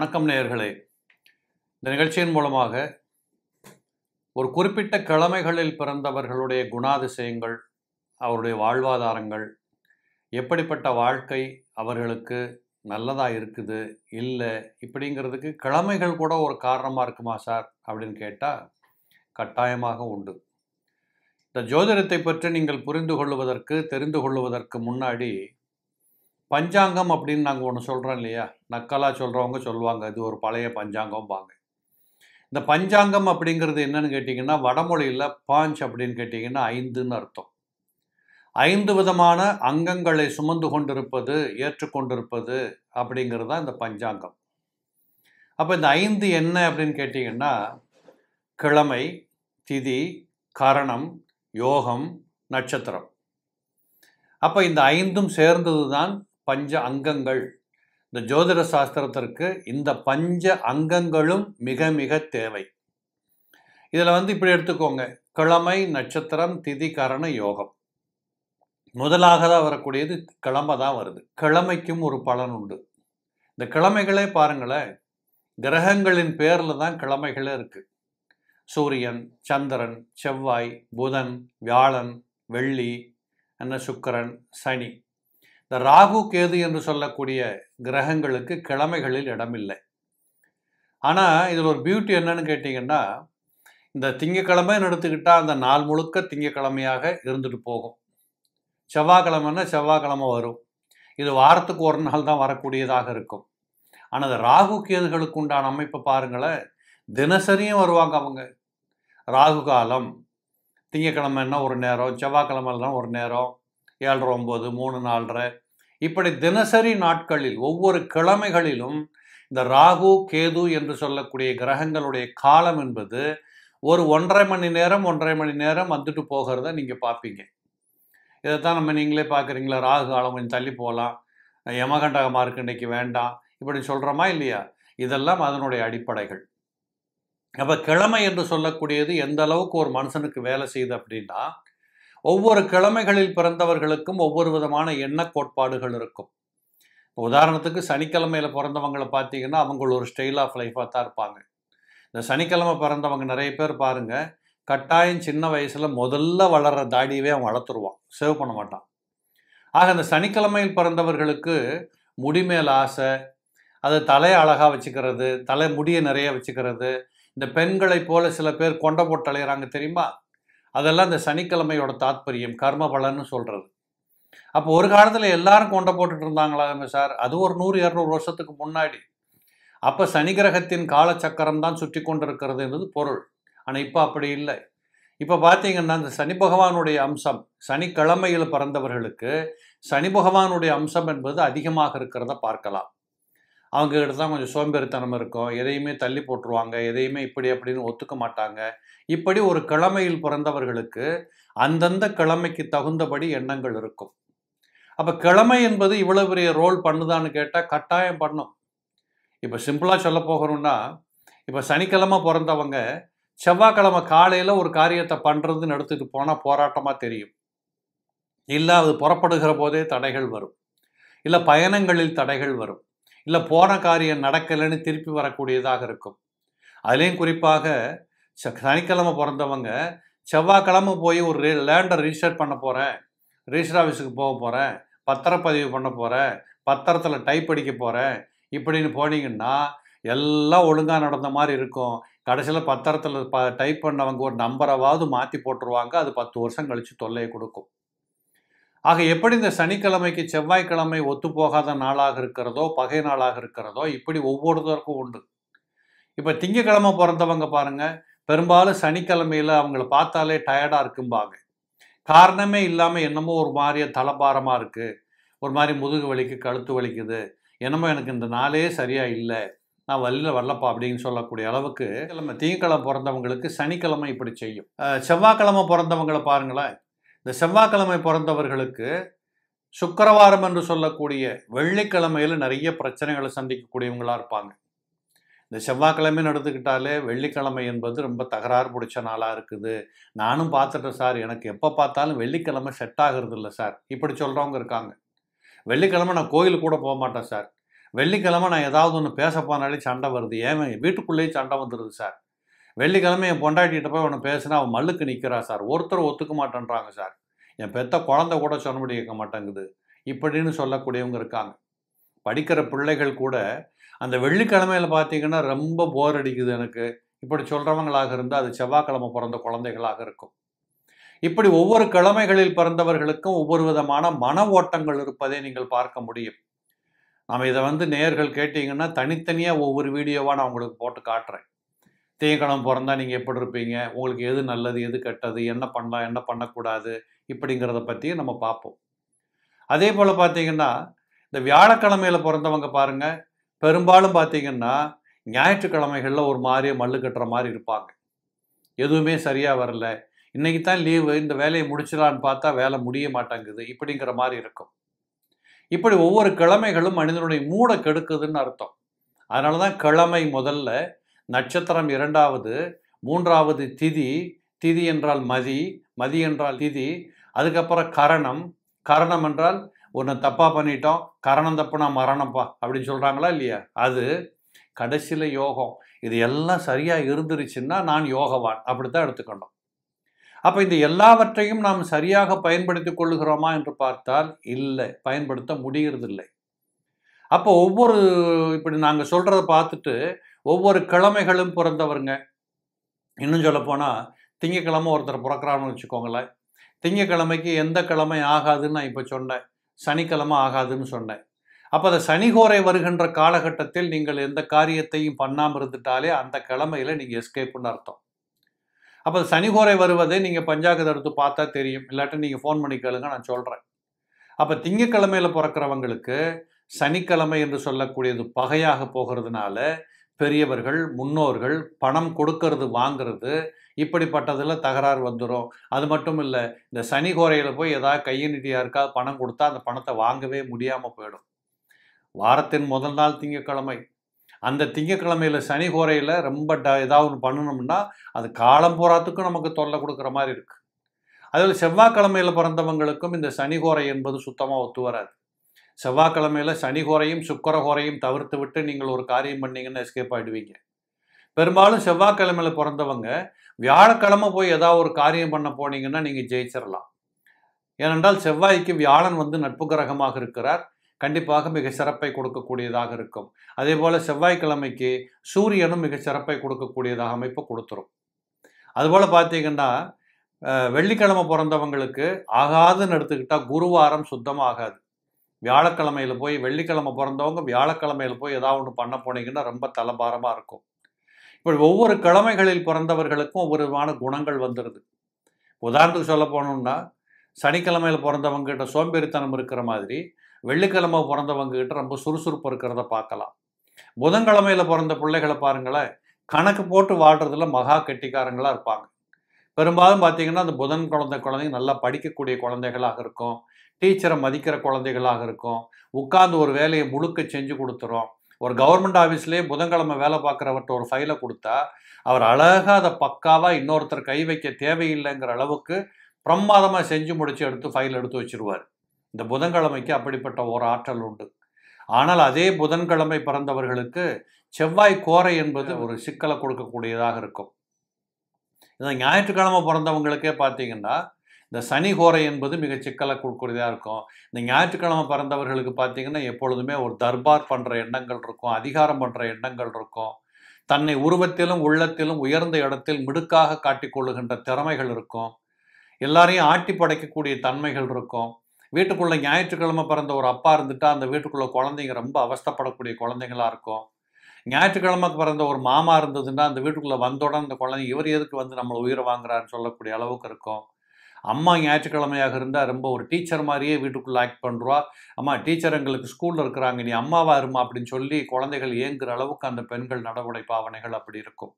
வணக்கம் நேயர்களே இந்த நிகழ்ச்சியின் மூலமாக ஒரு குறிப்பிட்ட கிழமைகளில் பிறந்தவர்களுடைய குணாதிசயங்கள் அவருடைய வாழ்வாதாரங்கள் எப்படிப்பட்ட வாழ்க்கை அவர்களுக்கு நல்லதாக இருக்குது இல்லை இப்படிங்கிறதுக்கு கிழமைகள் கூட ஒரு காரணமாக இருக்குமா சார் அப்படின்னு கேட்டால் கட்டாயமாக உண்டு இந்த ஜோதிடத்தை பற்றி நீங்கள் புரிந்து கொள்வதற்கு தெரிந்து கொள்வதற்கு முன்னாடி பஞ்சாங்கம் அப்படின்னு நாங்கள் ஒன்று சொல்கிறோம் இல்லையா நக்கலாக சொல்கிறவங்க சொல்லுவாங்க இது ஒரு பழைய பஞ்சாங்கம்பாங்க இந்த பஞ்சாங்கம் அப்படிங்கிறது என்னன்னு கேட்டிங்கன்னா வடமொழியில் பாஞ்ச் அப்படின்னு கேட்டிங்கன்னா ஐந்துன்னு அர்த்தம் ஐந்து விதமான அங்கங்களை சுமந்து கொண்டிருப்பது ஏற்றுக்கொண்டிருப்பது அப்படிங்கிறது தான் இந்த பஞ்சாங்கம் அப்போ இந்த ஐந்து என்ன அப்படின்னு கேட்டிங்கன்னா கிழமை திதி கரணம் யோகம் நட்சத்திரம் அப்போ இந்த ஐந்தும் சேர்ந்தது தான் பஞ்ச அங்கங்கள் இந்த ஜோதிட சாஸ்திரத்திற்கு இந்த பஞ்ச அங்கங்களும் மிக மிக தேவை இதில் வந்து இப்படி எடுத்துக்கோங்க கிழமை நட்சத்திரம் திதி கரண யோகம் முதலாக தான் வரக்கூடியது கிழமை தான் வருது கிழமைக்கும் ஒரு பலன் உண்டு இந்த கிழமைகளே பாருங்களேன் கிரகங்களின் பேரில் தான் கிழமைகளே இருக்குது சூரியன் சந்திரன் செவ்வாய் புதன் வியாழன் வெள்ளி என்ன சுக்கரன் சனி இந்த ராகு கேது என்று சொல்லக்கூடிய கிரகங்களுக்கு கிழமைகளில் இடமில்லை ஆனால் இதில் ஒரு பியூட்டி என்னன்னு கேட்டிங்கன்னா இந்த திங்கக்கிழமை எடுத்துக்கிட்டால் அந்த நாள் முழுக்க திங்கக்கிழமையாக இருந்துட்டு போகும் செவ்வாய்க்கிழமைன்னா செவ்வாய்க்கிழமை வரும் இது வாரத்துக்கு ஒரு நாள் தான் வரக்கூடியதாக இருக்கும் ஆனால் இந்த ராகு கேதுகளுக்கு உண்டான அமைப்பை பாருங்களேன் தினசரியும் வருவாங்க அவங்க ராகு காலம் திங்கக்கிழமைன்னா ஒரு நேரம் செவ்வாய்க்கிழமைலாம் ஒரு நேரம் ஏழரை ஒம்பது மூணு நாலரை இப்படி தினசரி நாட்களில் ஒவ்வொரு கிழமைகளிலும் இந்த ராகு கேது என்று சொல்லக்கூடிய கிரகங்களுடைய காலம் என்பது ஒரு ஒன்றரை மணி நேரம் ஒன்றரை மணி நேரம் வந்துட்டு போகிறத நீங்கள் பார்ப்பீங்க இதை தான் நம்ம நீங்களே பார்க்குறீங்களா ராகு காலம் கொஞ்சம் தள்ளி போகலாம் யமகண்டகமாக இருக்கு இன்றைக்கி வேண்டாம் இப்படி சொல்கிறோமா இல்லையா இதெல்லாம் அதனுடைய அடிப்படைகள் அப்போ கிழமை என்று சொல்லக்கூடியது எந்த அளவுக்கு ஒரு மனுஷனுக்கு வேலை செய்யுது அப்படின்னா ஒவ்வொரு கிழமைகளில் பிறந்தவர்களுக்கும் ஒவ்வொரு விதமான எண்ண கோட்பாடுகள் இருக்கும் இப்போ உதாரணத்துக்கு சனிக்கிழமையில் பிறந்தவங்களை பார்த்தீங்கன்னா அவங்க ஒரு ஸ்டைல் ஆஃப் லைஃபாக தான் இருப்பாங்க இந்த சனிக்கிழமை பிறந்தவங்க நிறைய பேர் பாருங்கள் கட்டாயம் சின்ன வயசில் முதல்ல வளர்கிற தாடியவே அவன் வளர்த்துருவான் சேவ் பண்ண மாட்டான் ஆக அந்த சனிக்கிழமையில் பிறந்தவர்களுக்கு முடி மேல் ஆசை அது தலையை அழகாக வச்சுக்கிறது தலை முடியை நிறைய வச்சுக்கிறது இந்த பெண்களை போல் சில பேர் கொண்டை போட்டு அலையிறாங்க தெரியுமா அதெல்லாம் இந்த சனிக்கிழமையோட தாத்பரியம் கர்ம பலன்னு சொல்கிறது அப்போ ஒரு காலத்தில் எல்லாரும் கொண்ட போட்டுட்டு இருந்தாங்களாங்க சார் அது ஒரு நூறு இரநூறு வருஷத்துக்கு முன்னாடி அப்போ சனி கிரகத்தின் காலச்சக்கரம் தான் சுற்றி கொண்டிருக்கிறதுன்றது பொருள் ஆனால் இப்போ அப்படி இல்லை இப்போ பார்த்தீங்கன்னா இந்த சனி பகவானுடைய அம்சம் சனிக்கிழமையில் பிறந்தவர்களுக்கு சனி பகவானுடைய அம்சம் என்பது அதிகமாக இருக்கிறத பார்க்கலாம் அவங்கக்கிட்ட தான் கொஞ்சம் சோம்பேறித்தனம் இருக்கும் எதையுமே தள்ளி போட்டுருவாங்க எதையுமே இப்படி அப்படின்னு ஒத்துக்க மாட்டாங்க இப்படி ஒரு கிழமையில் பிறந்தவர்களுக்கு அந்தந்த கிழமைக்கு தகுந்தபடி எண்ணங்கள் இருக்கும் அப்போ கிழமை என்பது இவ்வளோ பெரிய ரோல் பண்ணுதான்னு கேட்டால் கட்டாயம் பண்ணும் இப்போ சிம்பிளாக சொல்ல போகணும்னா இப்போ சனிக்கிழமை பிறந்தவங்க செவ்வாய்க்கிழமை காலையில் ஒரு காரியத்தை பண்ணுறதுன்னு எடுத்துகிட்டு போனால் போராட்டமாக தெரியும் இல்லை அது புறப்படுகிற போதே தடைகள் வரும் இல்லை பயணங்களில் தடைகள் வரும் இல்லை போன காரியம் நடக்கலைன்னு திருப்பி வரக்கூடியதாக இருக்கும் அதுலேயும் குறிப்பாக சனிக்கிழமை பிறந்தவங்க செவ்வாய்க்கிழமை போய் ஒரு ரே லேண்டை ரிஜிஸ்டர் பண்ண போகிறேன் ரிஜிஸ்டர் ஆஃபீஸுக்கு போக போகிறேன் பத்திரப்பதிவு பண்ண போகிறேன் பத்திரத்தில் டைப் அடிக்க போகிறேன் இப்படின்னு போனீங்கன்னா எல்லாம் ஒழுங்காக நடந்த மாதிரி இருக்கும் கடைசியில் பத்திரத்தில் ப டைப் பண்ணவங்க ஒரு நம்பரவாவது மாற்றி போட்டுருவாங்க அது பத்து வருஷம் கழித்து தொல்லையை கொடுக்கும் ஆக எப்படி இந்த சனிக்கிழமைக்கு செவ்வாய்க்கிழமை ஒத்துப்போகாத நாளாக இருக்கிறதோ பகை நாளாக இருக்கிறதோ இப்படி ஒவ்வொருத்தருக்கும் உண்டு இப்போ திங்கக்கிழமை பிறந்தவங்க பாருங்கள் பெரும்பாலும் சனிக்கிழமையில் அவங்கள பார்த்தாலே டயர்டாக இருக்கும்பாங்க காரணமே இல்லாமல் என்னமோ ஒரு மாதிரி தலபாரமாக இருக்குது ஒரு மாதிரி முதுகு வலிக்கு கழுத்து வலிக்குது என்னமோ எனக்கு இந்த நாளே சரியாக இல்லை நான் வழியில் வரலப்பா அப்படின்னு சொல்லக்கூடிய அளவுக்கு கிழமை திங்கக்கிழமை பிறந்தவங்களுக்கு சனிக்கிழமை இப்படி செய்யும் செவ்வாய்க்கிழமை பிறந்தவங்களை பாருங்களேன் இந்த செவ்வாய்க்கிழமை பிறந்தவர்களுக்கு சுக்கரவாரம் என்று சொல்லக்கூடிய வெள்ளிக்கிழமையில நிறைய பிரச்சனைகளை சந்திக்கக்கூடியவங்களாக இருப்பாங்க இந்த செவ்வாய்க்கிழமைன்னு எடுத்துக்கிட்டாலே வெள்ளிக்கிழமை என்பது ரொம்ப தகராறு பிடிச்ச நாளாக இருக்குது நானும் பார்த்துட்டேன் சார் எனக்கு எப்போ பார்த்தாலும் வெள்ளிக்கிழமை செட் ஆகிறது இல்லை சார் இப்படி சொல்கிறவங்க இருக்காங்க வெள்ளிக்கிழமை நான் கோயிலுக்கு கூட போக மாட்டேன் சார் வெள்ளிக்கிழமை நான் ஏதாவது ஒன்று பேச போனாலே சண்டை வருது ஏன் வீட்டுக்குள்ளேயே சண்டை வந்துடுது சார் வெள்ளிக்கிழமை என் பொண்டாட்டிகிட்ட போய் அவனை பேசினா அவன் மல்லுக்கு நிற்கிறா சார் ஒருத்தர் ஒத்துக்க மாட்டேன்றாங்க சார் என் பெத்த குழந்த கூட சொன்ன முடி கேட்க மாட்டேங்குது இப்படின்னு சொல்லக்கூடியவங்க இருக்காங்க படிக்கிற பிள்ளைகள் கூட அந்த வெள்ளிக்கிழமையில் பார்த்தீங்கன்னா ரொம்ப போர் அடிக்குது எனக்கு இப்படி சொல்கிறவங்களாக இருந்தால் அது செவ்வாய்க்கிழமை பிறந்த குழந்தைகளாக இருக்கும் இப்படி ஒவ்வொரு கிழமைகளில் பிறந்தவர்களுக்கும் ஒவ்வொரு விதமான மன ஓட்டங்கள் இருப்பதை நீங்கள் பார்க்க முடியும் நாம் இதை வந்து நேர்கள் கேட்டிங்கன்னா தனித்தனியாக ஒவ்வொரு வீடியோவாக நான் உங்களுக்கு போட்டு காட்டுறேன் தேய்க்கணம் பிறந்தா நீங்கள் எப்படி இருப்பீங்க உங்களுக்கு எது நல்லது எது கெட்டது என்ன பண்ணலாம் என்ன பண்ணக்கூடாது இப்படிங்கிறத பற்றியும் நம்ம பார்ப்போம் அதே போல் பார்த்தீங்கன்னா இந்த வியாழக்கிழமையில் பிறந்தவங்க பாருங்கள் பெரும்பாலும் பார்த்தீங்கன்னா ஞாயிற்றுக்கிழமைகளில் ஒரு மாதிரியே மல்லு கட்டுற மாதிரி இருப்பாங்க எதுவுமே சரியாக வரல இன்றைக்கி தான் லீவு இந்த வேலையை முடிச்சிடலான்னு பார்த்தா வேலை முடிய மாட்டேங்குது இப்படிங்கிற மாதிரி இருக்கும் இப்படி ஒவ்வொரு கிழமைகளும் மனிதனுடைய மூட கெடுக்குதுன்னு அர்த்தம் அதனால தான் கிழமை முதல்ல நட்சத்திரம் இரண்டாவது மூன்றாவது திதி திதி என்றால் மதி மதி என்றால் திதி அதுக்கப்புறம் கரணம் கரணம் என்றால் ஒன்று தப்பாக பண்ணிட்டோம் கரணம் தப்புனா மரணம்ப்பா அப்படின்னு சொல்கிறாங்களா இல்லையா அது கடைசியில் யோகம் இது எல்லாம் சரியாக இருந்துருச்சுன்னா நான் யோகவான் அப்படி தான் எடுத்துக்கணும் அப்போ இந்த எல்லாவற்றையும் நாம் சரியாக பயன்படுத்தி கொள்ளுகிறோமா என்று பார்த்தால் இல்லை பயன்படுத்த முடிகிறதில்லை அப்போ ஒவ்வொரு இப்படி நாங்கள் சொல்கிறத பார்த்துட்டு ஒவ்வொரு கிழமைகளும் பிறந்தவருங்க இன்னும் சொல்லப்போனால் திங்கக்கிழமை ஒருத்தர் பிறக்கிறான்னு வச்சுக்கோங்களேன் திங்கக்கிழமைக்கு எந்த கிழமை ஆகாதுன்னு நான் இப்போ சொன்னேன் சனிக்கிழமை ஆகாதுன்னு சொன்னேன் அப்போ அந்த சனிகோரை வருகின்ற காலகட்டத்தில் நீங்கள் எந்த காரியத்தையும் பண்ணாமல் இருந்துட்டாலே அந்த கிழமையில் நீங்கள் எஸ்கேப்னு அர்த்தம் அப்போ சனிகோரை வருவதே நீங்கள் பஞ்சாங்கத்தை எடுத்து பார்த்தா தெரியும் இல்லாட்டி நீங்கள் ஃபோன் பண்ணி கேளுங்க நான் சொல்கிறேன் அப்போ திங்கக்கிழமையில் பிறக்கிறவங்களுக்கு சனிக்கிழமை என்று சொல்லக்கூடியது பகையாக போகிறதுனால பெரியவர்கள் முன்னோர்கள் பணம் கொடுக்கறது வாங்கிறது இப்படிப்பட்டதில் தகராறு வந்துடும் அது மட்டும் இல்லை இந்த சனி கோரையில் போய் ஏதாவது கையினிட்டியாக இருக்கா பணம் கொடுத்தா அந்த பணத்தை வாங்கவே முடியாமல் போயிடும் வாரத்தின் முதல் நாள் திங்கக்கிழமை அந்த திங்கக்கிழமையில் சனி கோரையில் ரொம்ப ட ஏதாவது ஒன்று பண்ணணும்னா அது காலம் போகிறத்துக்கும் நமக்கு தொல்லை கொடுக்குற மாதிரி இருக்குது அதில் செவ்வாய்க்கிழமையில் பிறந்தவங்களுக்கும் இந்த சனி கோரை என்பது சுத்தமாக ஒத்து வராது செவ்வாய்க்கிழமையில் சனிகோரையும் சுக்கரகோரையும் தவிர்த்து விட்டு நீங்கள் ஒரு காரியம் பண்ணீங்கன்னு எஸ்கேப் ஆகிடுவீங்க பெரும்பாலும் செவ்வாய்க்கிழமையில் பிறந்தவங்க வியாழக்கிழமை போய் ஏதாவது ஒரு காரியம் பண்ண போனீங்கன்னா நீங்கள் ஜெயிச்சிடலாம் ஏனென்றால் செவ்வாய்க்கு வியாழன் வந்து நட்பு கிரகமாக இருக்கிறார் கண்டிப்பாக மிக சிறப்பை கொடுக்கக்கூடியதாக இருக்கும் அதே போல் செவ்வாய்க்கிழமைக்கு சூரியனும் மிக சிறப்பை கொடுக்கக்கூடியதாக அமைப்பு கொடுத்துரும் அதுபோல் பார்த்தீங்கன்னா வெள்ளிக்கிழமை பிறந்தவங்களுக்கு ஆகாதுன்னு எடுத்துக்கிட்டால் குருவாரம் சுத்தமாகாது வியாழக்கிழமையில் போய் வெள்ளிக்கிழமை பிறந்தவங்க வியாழக்கிழமையில் போய் ஏதாவது ஒன்று பண்ண போனீங்கன்னா ரொம்ப தலபாரமாக இருக்கும் இப்போ ஒவ்வொரு கிழமைகளில் பிறந்தவர்களுக்கும் ஒவ்வொரு விதமான குணங்கள் வந்துடுது உதாரணத்துக்கு சொல்ல போனோம்னா சனிக்கிழமையில் பிறந்தவங்ககிட்ட சோம்பேறித்தனம் இருக்கிற மாதிரி வெள்ளிக்கிழமை பிறந்தவங்ககிட்ட ரொம்ப சுறுசுறுப்பு இருக்கிறத பார்க்கலாம் புதன்கிழமையில் பிறந்த பிள்ளைகளை பாருங்களேன் கணக்கு போட்டு வாழ்கிறதுல மகா கெட்டிக்காரங்களாக இருப்பாங்க பெரும்பாலும் பார்த்தீங்கன்னா அந்த புதன் குழந்தை குழந்தைங்க நல்லா படிக்கக்கூடிய குழந்தைகளாக இருக்கும் டீச்சரை மதிக்கிற குழந்தைகளாக இருக்கும் உட்கார்ந்து ஒரு வேலையை முழுக்க செஞ்சு கொடுத்துரும் ஒரு கவர்மெண்ட் ஆஃபீஸ்லேயே புதன்கிழமை வேலை பார்க்குறவர்கிட்ட ஒரு ஃபைலை கொடுத்தா அவர் அழகாக அதை பக்காவாக இன்னொருத்தர் கை வைக்க தேவையில்லைங்கிற அளவுக்கு பிரமாதமாக செஞ்சு முடித்து எடுத்து ஃபைல் எடுத்து வச்சுருவார் இந்த புதன்கிழமைக்கு அப்படிப்பட்ட ஒரு ஆற்றல் உண்டு ஆனால் அதே புதன்கிழமை பிறந்தவர்களுக்கு செவ்வாய் கோரை என்பது ஒரு சிக்கலை கொடுக்கக்கூடியதாக இருக்கும் இந்த ஞாயிற்றுக்கிழமை பிறந்தவங்களுக்கே பார்த்தீங்கன்னா இந்த சனி கோரை என்பது மிக சிக்கலை கொடுக்குறதாக இருக்கும் இந்த ஞாயிற்றுக்கிழமை பிறந்தவர்களுக்கு பார்த்தீங்கன்னா எப்பொழுதுமே ஒரு தர்பார் பண்ணுற எண்ணங்கள் இருக்கும் அதிகாரம் பண்ணுற எண்ணங்கள் இருக்கும் தன்னை உருவத்திலும் உள்ளத்திலும் உயர்ந்த இடத்தில் மிடுக்காக காட்டிக்கொள்ளுகின்ற திறமைகள் இருக்கும் எல்லாரையும் ஆட்டி படைக்கக்கூடிய தன்மைகள் இருக்கும் வீட்டுக்குள்ளே ஞாயிற்றுக்கிழமை பிறந்த ஒரு அப்பா இருந்துட்டால் அந்த வீட்டுக்குள்ளே குழந்தைங்க ரொம்ப அவஸ்தப்படக்கூடிய குழந்தைங்களாக இருக்கும் ஞாயிற்றுக்கிழமைக்கு பிறந்த ஒரு மாமா இருந்ததுன்னா அந்த வீட்டுக்குள்ளே வந்தோட அந்த குழந்தை இவர் எதுக்கு வந்து நம்மளை உயிரை வாங்குறாருன்னு சொல்லக்கூடிய அளவுக்கு இருக்கும் அம்மா ஞாயிற்றுக்கிழமையாக இருந்தால் ரொம்ப ஒரு டீச்சர் மாதிரியே வீட்டுக்குள்ளே ஆக்ட் பண்ணுறா அம்மா டீச்சர் எங்களுக்கு ஸ்கூலில் இருக்கிறாங்க நீ அம்மாவா இருமா அப்படின்னு சொல்லி குழந்தைகள் ஏங்குற அளவுக்கு அந்த பெண்கள் நடவடை பாவனைகள் அப்படி இருக்கும்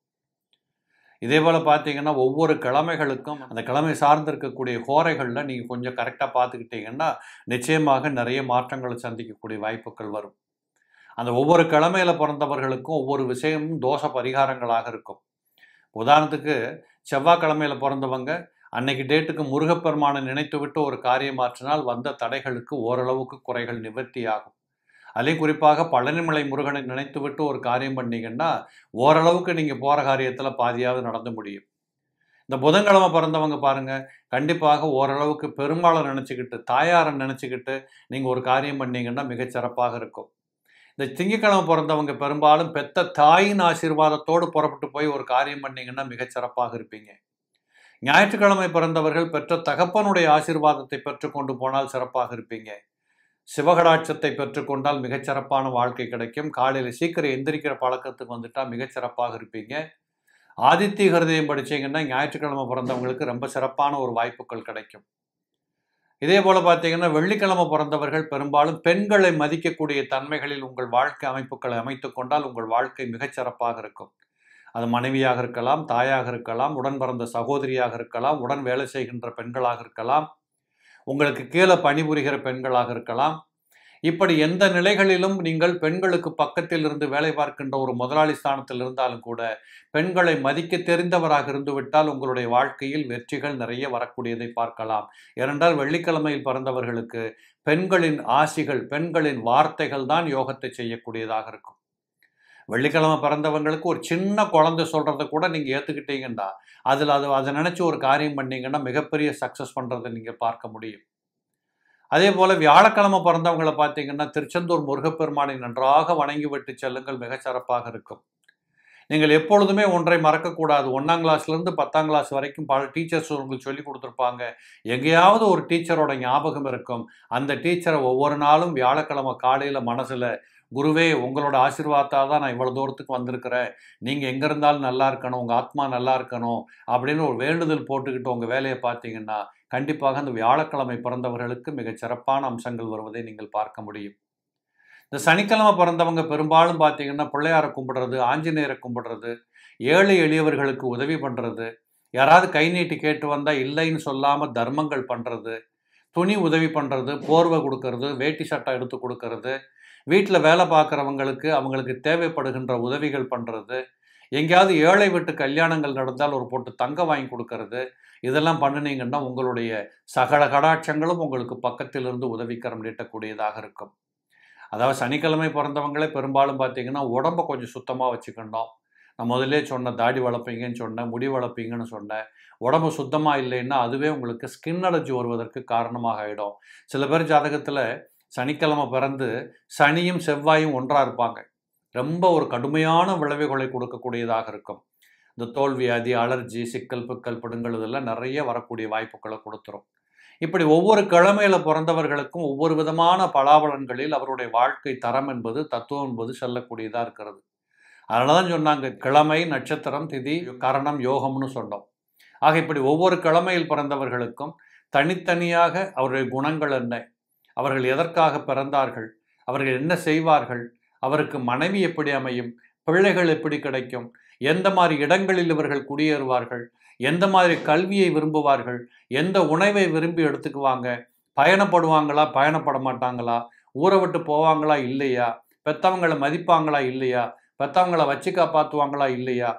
இதே போல் பார்த்தீங்கன்னா ஒவ்வொரு கிழமைகளுக்கும் அந்த கிழமை சார்ந்திருக்கக்கூடிய கோரைகளில் நீங்கள் கொஞ்சம் கரெக்டாக பார்த்துக்கிட்டீங்கன்னா நிச்சயமாக நிறைய மாற்றங்களை சந்திக்கக்கூடிய வாய்ப்புகள் வரும் அந்த ஒவ்வொரு கிழமையில் பிறந்தவர்களுக்கும் ஒவ்வொரு விஷயமும் தோஷ பரிகாரங்களாக இருக்கும் உதாரணத்துக்கு செவ்வாய்க்கிழமையில் பிறந்தவங்க அன்னைக்கு டேட்டுக்கு முருகப்பெருமானை நினைத்து விட்டு ஒரு காரியம் மாற்றினால் வந்த தடைகளுக்கு ஓரளவுக்கு குறைகள் நிவர்த்தியாகும் அதே குறிப்பாக பழனிமலை முருகனை நினைத்து விட்டு ஒரு காரியம் பண்ணீங்கன்னா ஓரளவுக்கு நீங்கள் போகிற காரியத்தில் பாதியாவது நடந்து முடியும் இந்த புதன்கிழமை பிறந்தவங்க பாருங்கள் கண்டிப்பாக ஓரளவுக்கு பெருமாளை நினச்சிக்கிட்டு தாயாரை நினச்சிக்கிட்டு நீங்கள் ஒரு காரியம் பண்ணீங்கன்னா மிகச்சிறப்பாக இருக்கும் இந்த திங்கக்கிழமை பிறந்தவங்க பெரும்பாலும் பெத்த தாயின் ஆசீர்வாதத்தோடு புறப்பட்டு போய் ஒரு காரியம் பண்ணிங்கன்னா மிகச்சிறப்பாக இருப்பீங்க ஞாயிற்றுக்கிழமை பிறந்தவர்கள் பெற்ற தகப்பனுடைய ஆசீர்வாதத்தை பெற்றுக்கொண்டு போனால் சிறப்பாக இருப்பீங்க சிவகடாட்சத்தை பெற்றுக்கொண்டால் மிகச்சிறப்பான வாழ்க்கை கிடைக்கும் காலையில் சீக்கிரம் எந்திரிக்கிற பழக்கத்துக்கு வந்துட்டால் மிகச்சிறப்பாக இருப்பீங்க ஆதித்ய ஹிருதயம் படித்தீங்கன்னா ஞாயிற்றுக்கிழமை பிறந்தவங்களுக்கு ரொம்ப சிறப்பான ஒரு வாய்ப்புகள் கிடைக்கும் இதே போல பார்த்தீங்கன்னா வெள்ளிக்கிழமை பிறந்தவர்கள் பெரும்பாலும் பெண்களை மதிக்கக்கூடிய தன்மைகளில் உங்கள் வாழ்க்கை அமைப்புகளை அமைத்து கொண்டால் உங்கள் வாழ்க்கை மிகச்சிறப்பாக இருக்கும் அது மனைவியாக இருக்கலாம் தாயாக இருக்கலாம் உடன் பிறந்த சகோதரியாக இருக்கலாம் உடன் வேலை செய்கின்ற பெண்களாக இருக்கலாம் உங்களுக்கு கீழே பணிபுரிகிற பெண்களாக இருக்கலாம் இப்படி எந்த நிலைகளிலும் நீங்கள் பெண்களுக்கு பக்கத்தில் இருந்து வேலை பார்க்கின்ற ஒரு முதலாளி ஸ்தானத்தில் இருந்தாலும் கூட பெண்களை மதிக்க தெரிந்தவராக இருந்துவிட்டால் உங்களுடைய வாழ்க்கையில் வெற்றிகள் நிறைய வரக்கூடியதை பார்க்கலாம் ஏனென்றால் வெள்ளிக்கிழமையில் பிறந்தவர்களுக்கு பெண்களின் ஆசிகள் பெண்களின் வார்த்தைகள் தான் யோகத்தை செய்யக்கூடியதாக இருக்கும் வெள்ளிக்கிழமை பிறந்தவங்களுக்கு ஒரு சின்ன குழந்தை சொல்கிறத கூட நீங்கள் ஏற்றுக்கிட்டீங்கன்னா அதில் அது அதை நினச்சி ஒரு காரியம் பண்ணிங்கன்னா மிகப்பெரிய சக்ஸஸ் பண்ணுறதை நீங்கள் பார்க்க முடியும் அதே போல் வியாழக்கிழமை பிறந்தவங்களை பார்த்தீங்கன்னா திருச்செந்தூர் முருகப்பெருமானை நன்றாக வணங்கிவிட்டு செல்லுங்கள் மிகச் சிறப்பாக இருக்கும் நீங்கள் எப்பொழுதுமே ஒன்றை மறக்கக்கூடாது ஒன்றாம் கிளாஸ்லேருந்து பத்தாம் கிளாஸ் வரைக்கும் பல டீச்சர்ஸ் உங்களுக்கு சொல்லி கொடுத்துருப்பாங்க எங்கேயாவது ஒரு டீச்சரோட ஞாபகம் இருக்கும் அந்த டீச்சரை ஒவ்வொரு நாளும் வியாழக்கிழமை காலையில் மனசில் குருவே உங்களோட ஆசீர்வாதத்தாக தான் நான் இவ்வளோ தூரத்துக்கு வந்திருக்கிறேன் நீங்கள் எங்கே இருந்தாலும் நல்லா இருக்கணும் உங்கள் ஆத்மா நல்லா இருக்கணும் அப்படின்னு ஒரு வேண்டுதல் போட்டுக்கிட்டு உங்கள் வேலையை பார்த்தீங்கன்னா கண்டிப்பாக அந்த வியாழக்கிழமை பிறந்தவர்களுக்கு மிகச் சிறப்பான அம்சங்கள் வருவதை நீங்கள் பார்க்க முடியும் இந்த சனிக்கிழமை பிறந்தவங்க பெரும்பாலும் பார்த்தீங்கன்னா பிள்ளையாரை கும்பிடுறது ஆஞ்சநேயரை கும்பிடுறது ஏழை எளியவர்களுக்கு உதவி பண்ணுறது யாராவது கை நீட்டி கேட்டு வந்தால் இல்லைன்னு சொல்லாமல் தர்மங்கள் பண்ணுறது துணி உதவி பண்ணுறது போர்வை கொடுக்கறது வேட்டி சட்டை எடுத்து கொடுக்கறது வீட்டில் வேலை பார்க்குறவங்களுக்கு அவங்களுக்கு தேவைப்படுகின்ற உதவிகள் பண்ணுறது எங்கேயாவது ஏழை வீட்டு கல்யாணங்கள் நடந்தால் ஒரு போட்டு தங்கம் வாங்கி கொடுக்கறது இதெல்லாம் பண்ணினீங்கன்னா உங்களுடைய சகல கடாட்சங்களும் உங்களுக்கு பக்கத்திலிருந்து உதவிக்கரம் நீட்டக்கூடியதாக இருக்கும் அதாவது சனிக்கிழமை பிறந்தவங்களே பெரும்பாலும் பார்த்தீங்கன்னா உடம்பை கொஞ்சம் சுத்தமாக வச்சுக்கணும் நான் முதலே சொன்னேன் தாடி வளர்ப்பீங்கன்னு சொன்னேன் முடி வளர்ப்பீங்கன்னு சொன்னேன் உடம்பு சுத்தமாக இல்லைன்னா அதுவே உங்களுக்கு ஸ்கின் அலர்ஜி வருவதற்கு காரணமாக ஆகிடும் சில பேர் ஜாதகத்தில் சனிக்கிழமை பிறந்து சனியும் செவ்வாயும் ஒன்றாக இருப்பாங்க ரொம்ப ஒரு கடுமையான விளைவுகளை கொடுக்கக்கூடியதாக இருக்கும் இந்த தோல்வியாதி அலர்ஜி சிக்கல் புக்கல் படுங்கள் இதெல்லாம் நிறைய வரக்கூடிய வாய்ப்புகளை கொடுத்துரும் இப்படி ஒவ்வொரு கிழமையில பிறந்தவர்களுக்கும் ஒவ்வொரு விதமான பலாபலன்களில் அவருடைய வாழ்க்கை தரம் என்பது தத்துவம் என்பது செல்லக்கூடியதாக இருக்கிறது அதனால தான் சொன்னாங்க கிழமை நட்சத்திரம் திதி கரணம் யோகம்னு சொன்னோம் ஆக இப்படி ஒவ்வொரு கிழமையில் பிறந்தவர்களுக்கும் தனித்தனியாக அவருடைய குணங்கள் என்ன அவர்கள் எதற்காக பிறந்தார்கள் அவர்கள் என்ன செய்வார்கள் அவருக்கு மனைவி எப்படி அமையும் பிள்ளைகள் எப்படி கிடைக்கும் எந்த மாதிரி இடங்களில் இவர்கள் குடியேறுவார்கள் எந்த மாதிரி கல்வியை விரும்புவார்கள் எந்த உணவை விரும்பி எடுத்துக்குவாங்க பயணப்படுவாங்களா பயணப்பட மாட்டாங்களா ஊரை விட்டு போவாங்களா இல்லையா பெத்தவங்களை மதிப்பாங்களா இல்லையா பெத்தவங்களை வச்சு காப்பாற்றுவாங்களா இல்லையா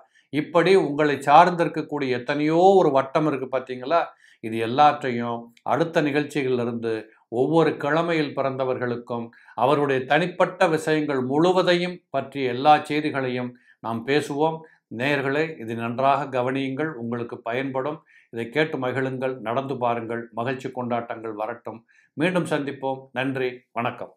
இப்படி உங்களை சார்ந்திருக்கக்கூடிய எத்தனையோ ஒரு வட்டம் இருக்குது பார்த்தீங்களா இது எல்லாற்றையும் அடுத்த நிகழ்ச்சிகளிலிருந்து ஒவ்வொரு கிழமையில் பிறந்தவர்களுக்கும் அவருடைய தனிப்பட்ட விஷயங்கள் முழுவதையும் பற்றிய எல்லா செய்திகளையும் நாம் பேசுவோம் நேர்களை இது நன்றாக கவனியுங்கள் உங்களுக்கு பயன்படும் இதை கேட்டு மகிழுங்கள் நடந்து பாருங்கள் மகிழ்ச்சி கொண்டாட்டங்கள் வரட்டும் மீண்டும் சந்திப்போம் நன்றி வணக்கம்